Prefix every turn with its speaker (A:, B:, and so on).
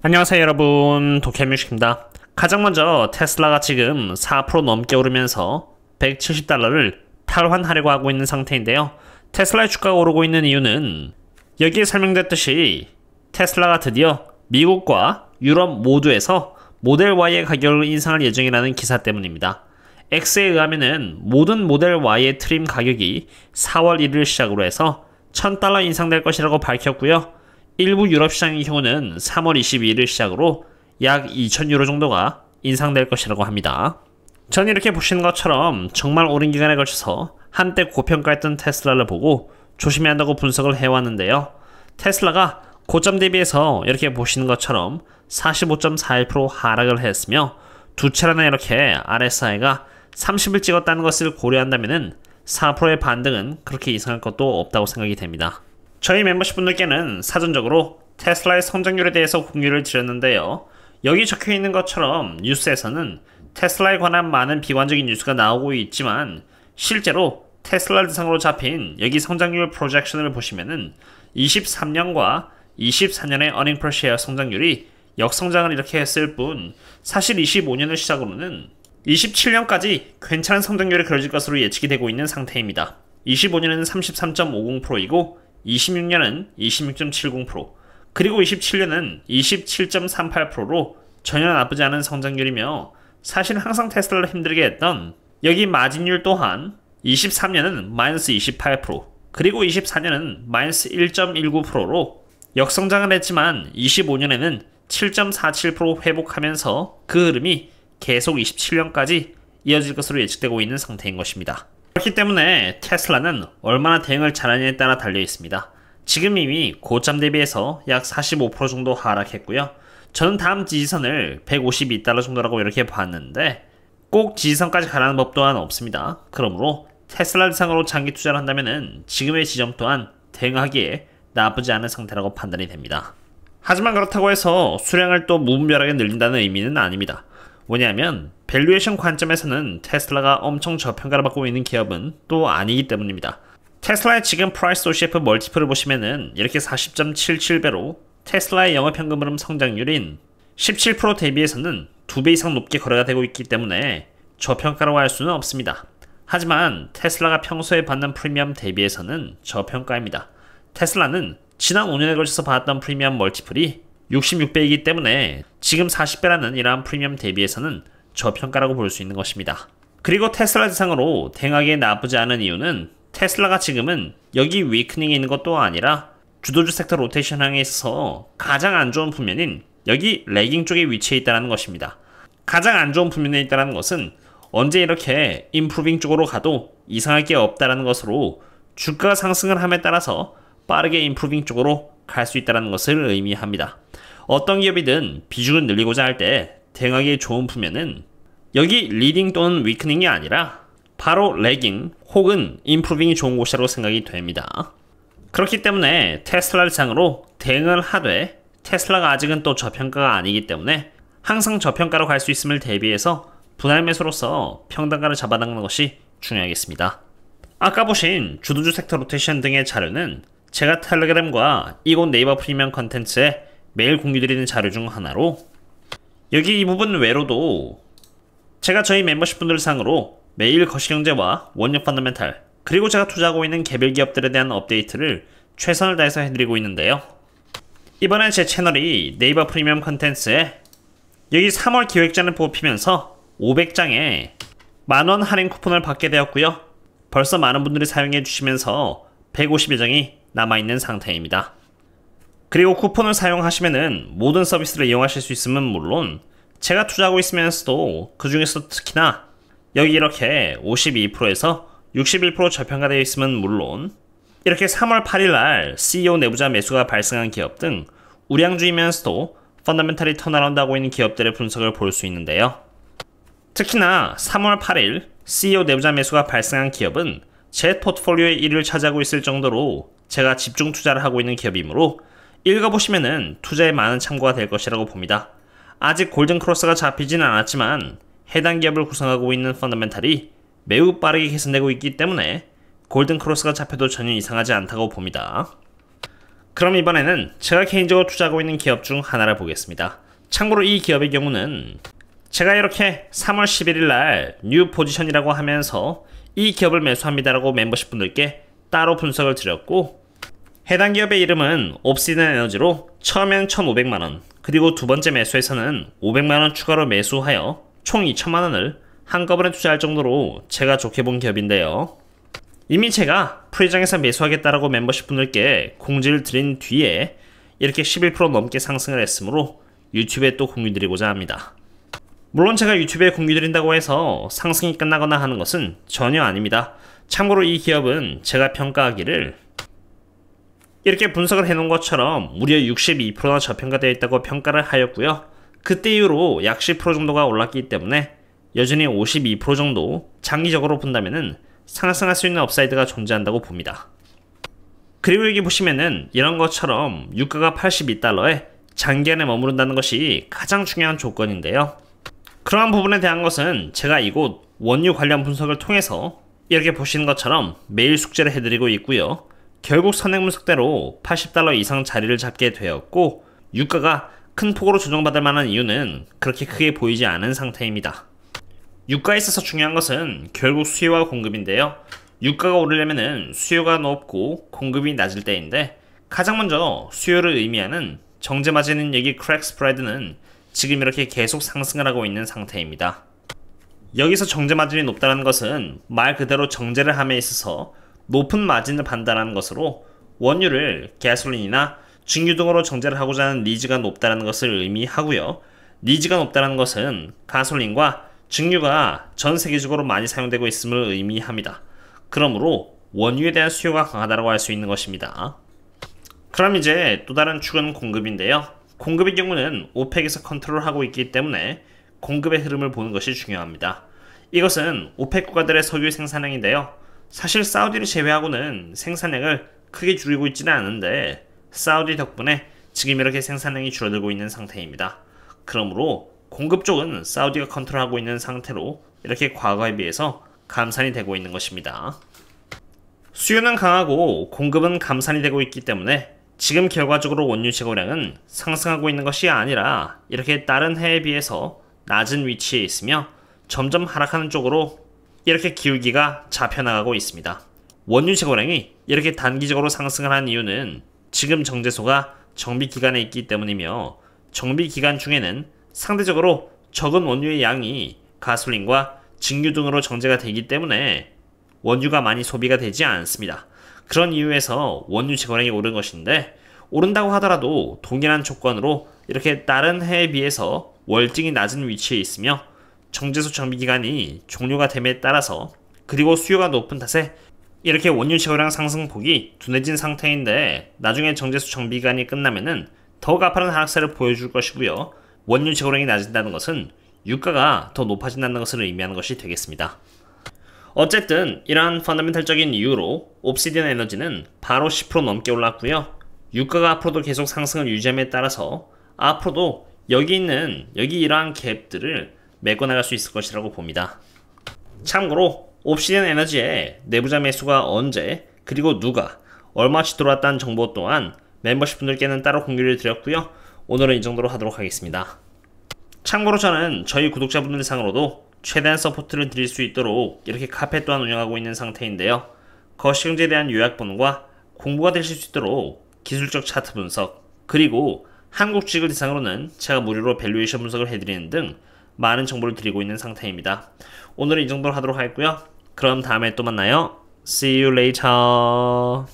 A: 안녕하세요 여러분 도케뮤식입니다 가장 먼저 테슬라가 지금 4% 넘게 오르면서 170달러를 탈환하려고 하고 있는 상태인데요 테슬라의 주가가 오르고 있는 이유는 여기에 설명됐듯이 테슬라가 드디어 미국과 유럽 모두에서 모델 Y의 가격을 인상할 예정이라는 기사 때문입니다 X에 의하면 모든 모델 Y의 트림 가격이 4월 1일 시작으로 해서 1000달러 인상될 것이라고 밝혔고요 일부 유럽 시장의 경우는 3월 22일을 시작으로 약 2,000유로 정도가 인상될 것이라고 합니다. 전 이렇게 보시는 것처럼 정말 오랜 기간에 걸쳐서 한때 고평가했던 테슬라를 보고 조심해야 한다고 분석을 해왔는데요. 테슬라가 고점 대비해서 이렇게 보시는 것처럼 45.41% 하락을 했으며 두 차례나 이렇게 RSI가 30을 찍었다는 것을 고려한다면 4%의 반등은 그렇게 이상할 것도 없다고 생각이 됩니다. 저희 멤버십 분들께는 사전적으로 테슬라의 성장률에 대해서 공유를 드렸는데요. 여기 적혀 있는 것처럼 뉴스에서는 테슬라에 관한 많은 비관적인 뉴스가 나오고 있지만 실제로 테슬라 대상으로 잡힌 여기 성장률 프로젝션을 보시면은 23년과 24년의 어닝 프로시어 성장률이 역성장을 이렇게 했을 뿐 사실 25년을 시작으로는 27년까지 괜찮은 성장률이 그려질 것으로 예측이 되고 있는 상태입니다. 25년에는 33.50%이고 26년은 26.70%, 그리고 27년은 27.38%로 전혀 나쁘지 않은 성장률이며 사실 항상 테슬라를 힘들게 했던 여기 마진율 또한 23년은 마이너스 28%, 그리고 24년은 마이너스 1.19%로 역성장을 했지만 25년에는 7.47% 회복하면서 그 흐름이 계속 27년까지 이어질 것으로 예측되고 있는 상태인 것입니다. 그렇기 때문에 테슬라는 얼마나 대응을 잘하느냐에 따라 달려 있습니다. 지금 이미 고점 대비해서 약 45% 정도 하락했고요. 저는 다음 지지선을 152달러 정도라고 이렇게 봤는데 꼭 지지선까지 가라는 법 또한 없습니다. 그러므로 테슬라 대상으로 장기 투자를 한다면 지금의 지점 또한 대응하기에 나쁘지 않은 상태라고 판단이 됩니다. 하지만 그렇다고 해서 수량을 또 무분별하게 늘린다는 의미는 아닙니다. 뭐냐면 밸류에이션 관점에서는 테슬라가 엄청 저평가를 받고 있는 기업은 또 아니기 때문입니다. 테슬라의 지금 프라이스 OCF 멀티플을 보시면은 이렇게 40.77배로 테슬라의 영업현금 흐름 성장률인 17% 대비해서는 2배 이상 높게 거래가 되고 있기 때문에 저평가라고 할 수는 없습니다. 하지만 테슬라가 평소에 받는 프리미엄 대비해서는 저평가입니다. 테슬라는 지난 5년에 걸쳐서 받았던 프리미엄 멀티플이 66배이기 때문에 지금 40배라는 이러한 프리미엄 대비해서는 저평가라고 볼 수 있는 것입니다. 그리고 테슬라 대상으로 대응하기에 나쁘지 않은 이유는 테슬라가 지금은 여기 위크닝이 있는 것도 아니라 주도주 섹터 로테이션 항에 있어서 가장 안 좋은 분면인 여기 레깅 쪽에 위치해 있다는 것입니다. 가장 안 좋은 분면에 있다는 것은 언제 이렇게 인프루빙 쪽으로 가도 이상할 게 없다는 것으로 주가 상승을 함에 따라서 빠르게 인프루빙 쪽으로 갈 수 있다는 것을 의미합니다. 어떤 기업이든 비중을 늘리고자 할 때 대응하기 좋은 품면은 여기 리딩 또는 위크닝이 아니라 바로 레깅 혹은 인프루빙이 좋은 곳이라고 생각이 됩니다. 그렇기 때문에 테슬라를 상으로 대응을 하되 테슬라가 아직은 또 저평가가 아니기 때문에 항상 저평가로 갈 수 있음을 대비해서 분할 매수로서 평단가를 잡아당는 것이 중요하겠습니다. 아까 보신 주도주 섹터 로테이션 등의 자료는 제가 텔레그램과 이곳 네이버 프리미엄 컨텐츠에 매일 공유드리는 자료 중 하나로 여기 이 부분 외로도 제가 저희 멤버십 분들 상으로 매일 거시경제와 원역 펀더멘탈 그리고 제가 투자하고 있는 개별 기업들에 대한 업데이트를 최선을 다해서 해드리고 있는데요 이번에제 채널이 네이버 프리미엄 컨텐츠에 여기 3월 기획자는 뽑히면서 5 0 0장의 만원 할인 쿠폰을 받게 되었고요 벌써 많은 분들이 사용해 주시면서 152장이 남아있는 상태입니다 그리고 쿠폰을 사용하시면은 모든 서비스를 이용하실 수 있음은 물론 제가 투자하고 있으면서도 그 중에서 특히나 여기 이렇게 52%에서 61% 저평가되어 있음은 물론 이렇게 3월 8일 날 CEO 내부자 매수가 발생한 기업 등 우량주이면서도 펀더멘탈이 터나라운드하고 있는 기업들의 분석을 볼 수 있는데요. 특히나 3월 8일 CEO 내부자 매수가 발생한 기업은 제 포트폴리오의 1위를 차지하고 있을 정도로 제가 집중 투자를 하고 있는 기업이므로 읽어보시면은 투자에 많은 참고가 될 것이라고 봅니다. 아직 골든크로스가 잡히진 않았지만 해당 기업을 구성하고 있는 펀더멘탈이 매우 빠르게 개선되고 있기 때문에 골든크로스가 잡혀도 전혀 이상하지 않다고 봅니다. 그럼 이번에는 제가 개인적으로 투자하고 있는 기업 중 하나를 보겠습니다. 참고로 이 기업의 경우는 제가 이렇게 3월 11일 날 뉴 포지션이라고 하면서 이 기업을 매수합니다라고 멤버십 분들께 따로 분석을 드렸고 해당 기업의 이름은 옵시든 에너지로 처음엔 1,500만원, 그리고 두 번째 매수에서는 500만원 추가로 매수하여 총 2천만원을 한꺼번에 투자할 정도로 제가 좋게 본 기업인데요. 이미 제가 프리장에서 매수하겠다라고 멤버십 분들께 공지를 드린 뒤에 이렇게 11% 넘게 상승을 했으므로 유튜브에 또 공유드리고자 합니다. 물론 제가 유튜브에 공유드린다고 해서 상승이 끝나거나 하는 것은 전혀 아닙니다. 참고로 이 기업은 제가 평가하기를 이렇게 분석을 해놓은 것처럼 무려 62%나 저평가되어 있다고 평가를 하였고요. 그때 이후로 약 10% 정도가 올랐기 때문에 여전히 52% 정도 장기적으로 본다면 상승할 수 있는 업사이드가 존재한다고 봅니다. 그리고 여기 보시면은 이런 것처럼 유가가 82달러에 장기 안에 머무른다는 것이 가장 중요한 조건인데요. 그러한 부분에 대한 것은 제가 이곳 원유 관련 분석을 통해서 이렇게 보시는 것처럼 매일 숙제를 해드리고 있고요. 결국 선행분석대로 80달러 이상 자리를 잡게 되었고 유가가 큰 폭으로 조정받을 만한 이유는 그렇게 크게 보이지 않은 상태입니다. 유가에 있어서 중요한 것은 결국 수요와 공급인데요. 유가가 오르려면 수요가 높고 공급이 낮을 때인데 가장 먼저 수요를 의미하는 정제마진인 얘기 크랙 스프레드는 지금 이렇게 계속 상승을 하고 있는 상태입니다. 여기서 정제마진이 높다는 것은 말 그대로 정제를 함에 있어서 높은 마진을 판단하는 것으로 원유를 가솔린이나 증유 등으로 정제를 하고자 하는 니즈가 높다는 것을 의미하고요. 니즈가 높다는 것은 가솔린과 증유가 전 세계적으로 많이 사용되고 있음을 의미합니다. 그러므로 원유에 대한 수요가 강하다고 할 수 있는 것입니다. 그럼 이제 또 다른 축은 공급인데요. 공급의 경우는 오펙에서 컨트롤하고 있기 때문에 공급의 흐름을 보는 것이 중요합니다. 이것은 오펙 국가들의 석유 생산량인데요. 사실 사우디를 제외하고는 생산량을 크게 줄이고 있지는 않은데 사우디 덕분에 지금 이렇게 생산량이 줄어들고 있는 상태입니다. 그러므로 공급 쪽은 사우디가 컨트롤하고 있는 상태로 이렇게 과거에 비해서 감산이 되고 있는 것입니다. 수요는 강하고 공급은 감산이 되고 있기 때문에 지금 결과적으로 원유 재고량은 상승하고 있는 것이 아니라 이렇게 다른 해에 비해서 낮은 위치에 있으며 점점 하락하는 쪽으로 이렇게 기울기가 잡혀나가고 있습니다. 원유 재고량이 이렇게 단기적으로 상승을 한 이유는 지금 정제소가 정비 기간에 있기 때문이며 정비 기간 중에는 상대적으로 적은 원유의 양이 가솔린과 증유 등으로 정제가 되기 때문에 원유가 많이 소비가 되지 않습니다. 그런 이유에서 원유 재고량이 오른 것인데 오른다고 하더라도 동일한 조건으로 이렇게 다른 해에 비해서 월등히 낮은 위치에 있으며 정제수 정비 기간이 종료가 됨에 따라서 그리고 수요가 높은 탓에 이렇게 원유 재고량 상승폭이 둔해진 상태인데 나중에 정제수 정비 기간이 끝나면은 더 가파른 하락세를 보여줄 것이고요. 원유 재고량이 낮은다는 것은 유가가 더 높아진다는 것을 의미하는 것이 되겠습니다. 어쨌든 이러한 펀더멘탈적인 이유로 옵시디언 에너지는 바로 10% 넘게 올랐고요. 유가가 앞으로도 계속 상승을 유지함에 따라서 앞으로도 여기 있는 여기 이러한 갭들을 메꿔 나갈 수 있을 것이라고 봅니다. 참고로 옵시디언 에너지의 내부자 매수가 언제 그리고 누가 얼마씩 들어왔다는 정보 또한 멤버십 분들께는 따로 공유를 드렸고요. 오늘은 이 정도로 하도록 하겠습니다. 참고로 저는 저희 구독자분들 상으로도 최대한 서포트를 드릴 수 있도록 이렇게 카페 또한 운영하고 있는 상태인데요. 거시경제에 대한 요약본과 공부가 되실 수 있도록 기술적 차트 분석 그리고 한국직을 대상으로는 제가 무료로 밸류에이션 분석을 해드리는 등 많은 정보를 드리고 있는 상태입니다. 오늘은 이 정도로 하도록 하겠고요. 그럼 다음에 또 만나요. See you later.